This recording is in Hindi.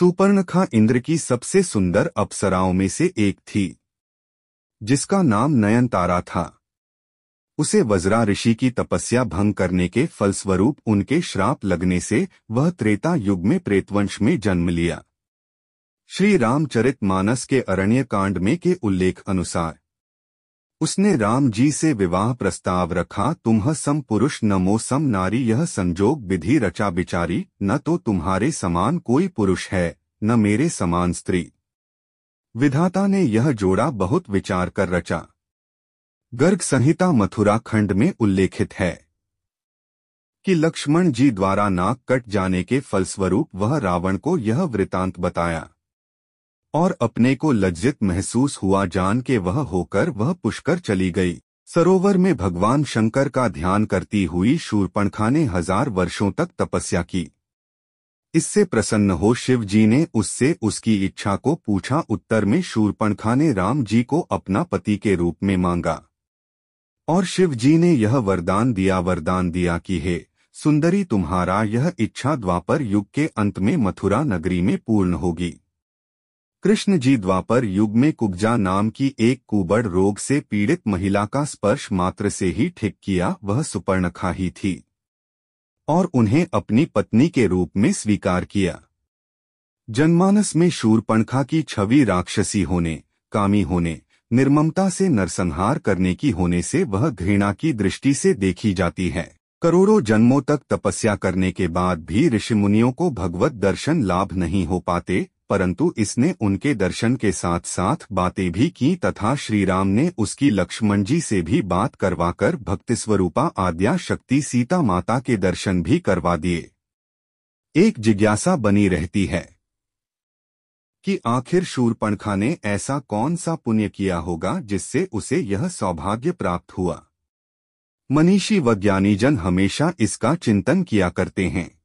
सुपर्णखा इंद्र की सबसे सुंदर अप्सराओं में से एक थी जिसका नाम नयनतारा था उसे वज्रा ऋषि की तपस्या भंग करने के फलस्वरूप उनके श्राप लगने से वह त्रेता युग में प्रेतवंश में जन्म लिया श्री रामचरित मानस के अरण्य कांड में के उल्लेख अनुसार उसने राम जी से विवाह प्रस्ताव रखा तुम्ह सम पुरुष नमो सम नारी यह संजोग विधि रचा बिचारी न तो तुम्हारे समान कोई पुरुष है न मेरे समान स्त्री विधाता ने यह जोड़ा बहुत विचार कर रचा गर्ग संहिता मथुरा खंड में उल्लेखित है कि लक्ष्मण जी द्वारा नाक कट जाने के फलस्वरूप वह रावण को यह वृतांत बताया और अपने को लज्जित महसूस हुआ जान के वह होकर वह पुष्कर चली गई सरोवर में भगवान शंकर का ध्यान करती हुई शूरपणखा ने हजार वर्षों तक तपस्या की इससे प्रसन्न हो शिव जी ने उससे उसकी इच्छा को पूछा उत्तर में शूरपणखा ने राम जी को अपना पति के रूप में मांगा और शिव जी ने यह वरदान दिया वरदान दिया कि हे सुंदरी तुम्हारा यह इच्छा द्वापर युग के अंत में मथुरा नगरी में पूर्ण होगी कृष्ण जी द्वापर युग में कुब्जा नाम की एक कुबड़ रोग से पीड़ित महिला का स्पर्श मात्र से ही ठिक किया वह सुपर्णखा ही थी और उन्हें अपनी पत्नी के रूप में स्वीकार किया जनमानस में शूरपणखा की छवि राक्षसी होने कामी होने निर्ममता से नरसंहार करने की होने से वह घृणा की दृष्टि से देखी जाती है करोड़ों जन्मों तक तपस्या करने के बाद भी ऋषि मुनियों को भगवत दर्शन लाभ नहीं हो पाते परंतु इसने उनके दर्शन के साथ साथ बातें भी की तथा श्रीराम ने उसकी लक्ष्मण जी से भी बात करवाकर भक्तिस्वरूपा आद्या शक्ति सीता माता के दर्शन भी करवा दिए एक जिज्ञासा बनी रहती है कि आखिर शूरपणखा ने ऐसा कौन सा पुण्य किया होगा जिससे उसे यह सौभाग्य प्राप्त हुआ मनीषी वज्ञानीजन हमेशा इसका चिंतन किया करते हैं